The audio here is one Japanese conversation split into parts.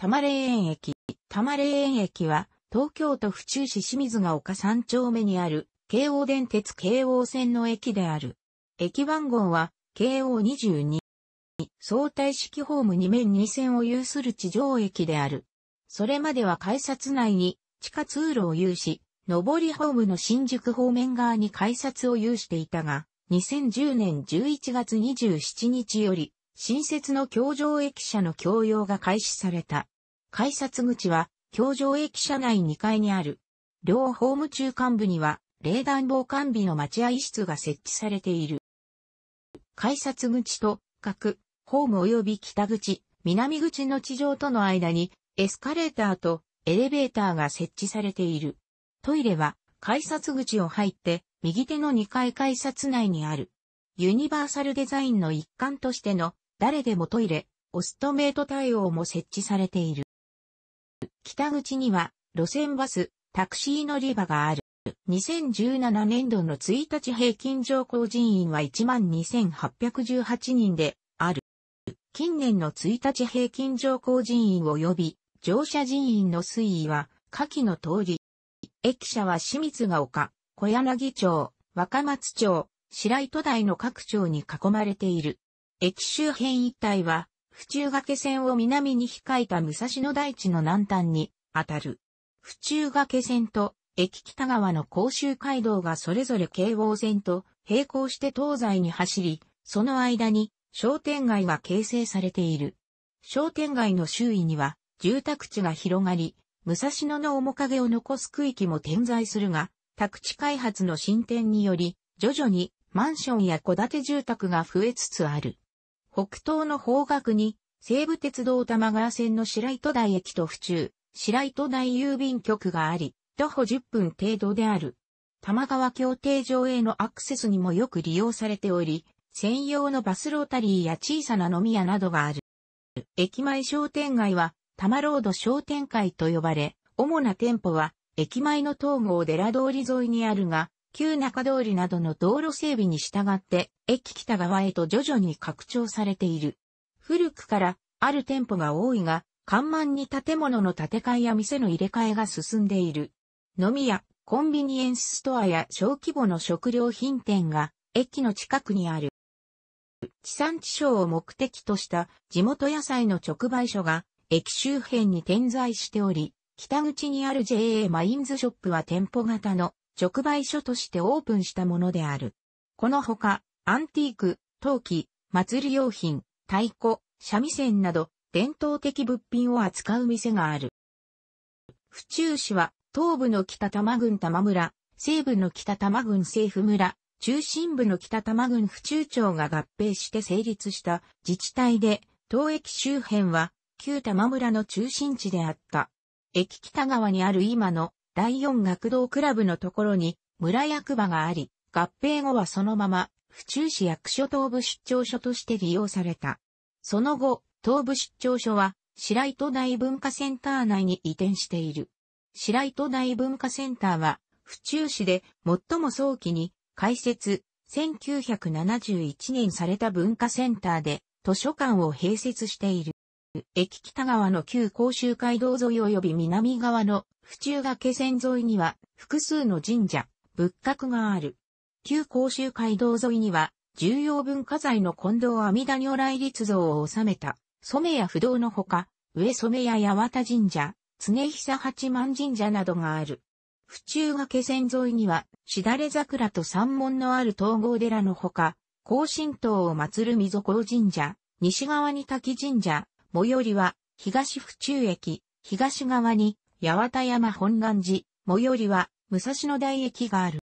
玉霊園駅。玉霊園駅は、東京都府中市清水が丘3丁目にある、京王電鉄京王線の駅である。駅番号は、京王22。相対式ホーム2面2線を有する地上駅である。それまでは改札内に、地下通路を有し、上りホームの新宿方面側に改札を有していたが、2010年11月27日より、新設の橋上駅舎の供用が開始された。改札口は、橋上駅舎内2階にある。両ホーム中間部には、冷暖房完備の待合室が設置されている。改札口と、各、ホーム及び北口、南口の地上との間に、エスカレーターとエレベーターが設置されている。トイレは、改札口を入って、右手の2階改札内にある。ユニバーサルデザインの一環としての誰でもトイレ、オストメイト対応も設置されている。北口には、路線バス、タクシー乗り場がある。2017年度の1日平均乗降人員は12,818人である。近年の1日平均乗降人員及び乗車人員の推移は下記の通り。駅舎は清水が丘、小柳町、若松町、白糸台の各町に囲まれている。駅周辺一帯は、府中崖線を南に控えた武蔵野台地の南端に当たる。府中崖線と駅北側の甲州街道がそれぞれ京王線と並行して東西に走り、その間に商店街が形成されている。商店街の周囲には住宅地が広がり、武蔵野の面影を残す区域も点在するが、宅地開発の進展により、徐々にマンションや戸建て住宅が増えつつある。北東の方角に、西武鉄道玉川線の白糸台駅と府中、白糸台郵便局があり、徒歩10分程度である。玉川協定場へのアクセスにもよく利用されており、専用のバスロータリーや小さな飲み屋などがある。駅前商店街は、玉ロード商店街と呼ばれ、主な店舗は、駅前の東郷寺通り沿いにあるが、旧中通りなどの道路整備に従って、駅北側へと徐々に拡張されている。古くから、ある店舗が多いが、看板に建物の建て替えや店の入れ替えが進んでいる。飲み屋、コンビニエンスストアや小規模の食料品店が、駅の近くにある。地産地消を目的とした地元野菜の直売所が駅周辺に点在しており、北口にある JA マインズショップは店舗型の直売所としてオープンしたものである。このほか、アンティーク、陶器、祭り用品、太鼓、三味線など、伝統的物品を扱う店がある。府中市は、東部の北多摩郡多摩村、西部の北多摩郡政府村、中心部の北多摩郡府中町が合併して成立した自治体で、当駅周辺は旧多摩村の中心地であった。駅北側にある今の第4学童クラブのところに村役場があり、合併後はそのまま府中市役所東部出張所として利用された。その後、東部出張所は白糸大文化センター内に移転している。白糸大文化センターは府中市で最も早期に開設、1971年された文化センターで図書館を併設している。駅北側の旧甲州街道沿い及び南側の府中岳線沿いには複数の神社、仏閣がある。旧甲州街道沿いには重要文化財の近藤阿弥陀如来立像を収めた染谷不動のほか、上染谷八幡神社、常久八幡神社などがある。府中岳線沿いには、しだれ桜と山門のある東郷寺のほか、甲神道を祀る溝高神社、西側に滝神社、最寄りは、東府中駅、東側に、八幡山本願寺、最寄りは、武蔵野台駅がある。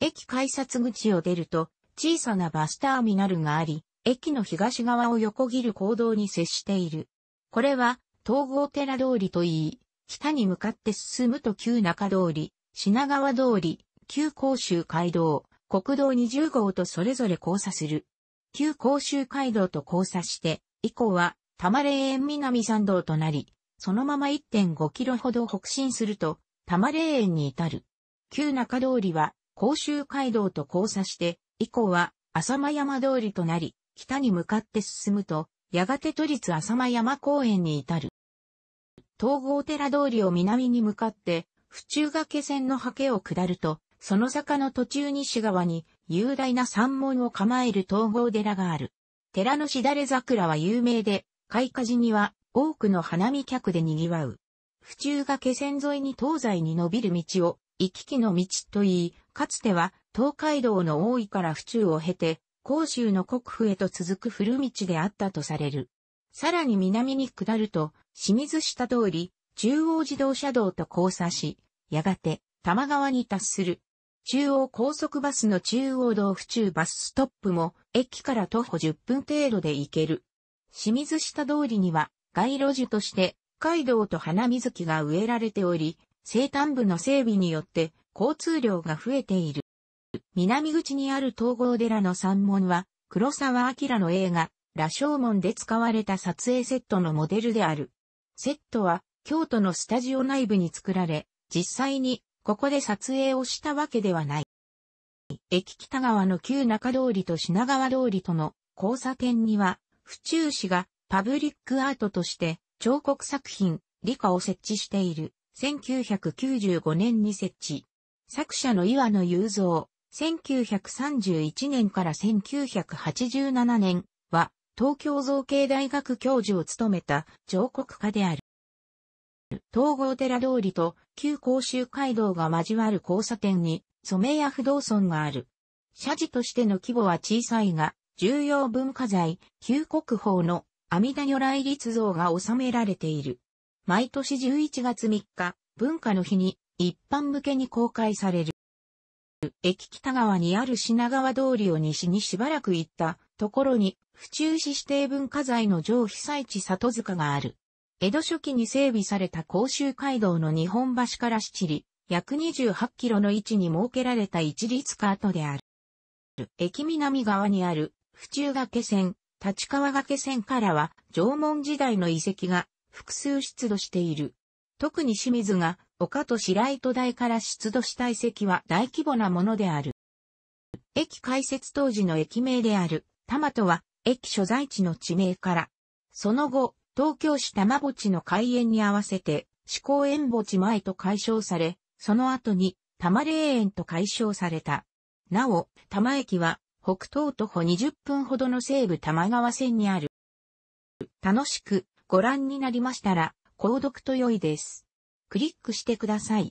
駅改札口を出ると、小さなバスターミナルがあり、駅の東側を横切る行動に接している。これは、東郷寺通りといい、北に向かって進むと旧中通り、品川通り、旧甲州街道、国道20号とそれぞれ交差する。旧甲州街道と交差して、以降は玉霊園南山道となり、そのまま1.5キロほど北進すると、玉霊園に至る。旧中通りは、甲州街道と交差して、以降は、浅間山通りとなり、北に向かって進むと、やがて都立浅間山公園に至る。東郷寺通りを南に向かって、府中掛線の刷毛を下ると、その坂の途中西側に雄大な山門を構える東郷寺がある。寺のしだれ桜は有名で、開花時には多くの花見客で賑わう。府中が気仙沿いに東西に伸びる道を行き来の道といい、かつては東海道の大井から府中を経て、甲州の国府へと続く古道であったとされる。さらに南に下ると、清水下通り、中央自動車道と交差し、やがて、多摩川に達する。中央高速バスの中央道府中バスストップも、駅から徒歩10分程度で行ける。清水下通りには街路樹として街道と花水木が植えられており、生誕部の整備によって交通量が増えている。南口にある東郷寺の山門は、黒沢明の映画、羅生門で使われた撮影セットのモデルである。セットは、京都のスタジオ内部に作られ、実際に、ここで撮影をしたわけではない。駅北側の旧中通りと品川通りとの交差点には、府中市がパブリックアートとして彫刻作品、理科を設置している。1995年に設置。作者の岩野雄三、1931年から1987年は東京造形大学教授を務めた彫刻家である。東郷寺通りと旧甲州街道が交わる交差点に、染谷不動村がある。社寺としての規模は小さいが、重要文化財、旧国宝の阿弥陀如来立像が収められている。毎年11月3日、文化の日に一般向けに公開される。駅北側にある品川通りを西にしばらく行ったところに、府中市指定文化財の上被災地里塚がある。江戸初期に整備された甲州街道の日本橋から七里、約28キロの位置に設けられた一律カートである。駅南側にある府中崖線、立川崖線からは縄文時代の遺跡が複数出土している。特に清水が丘と白糸台から出土した遺跡は大規模なものである。駅開設当時の駅名である、玉とは駅所在地の地名から、その後、東京市玉墓地の開園に合わせて、市公園墓地前と解消され、その後に玉霊園と解消された。なお、玉駅は北東徒歩20分ほどの西武玉川線にある。楽しくご覧になりましたら、購読と良いです。クリックしてください。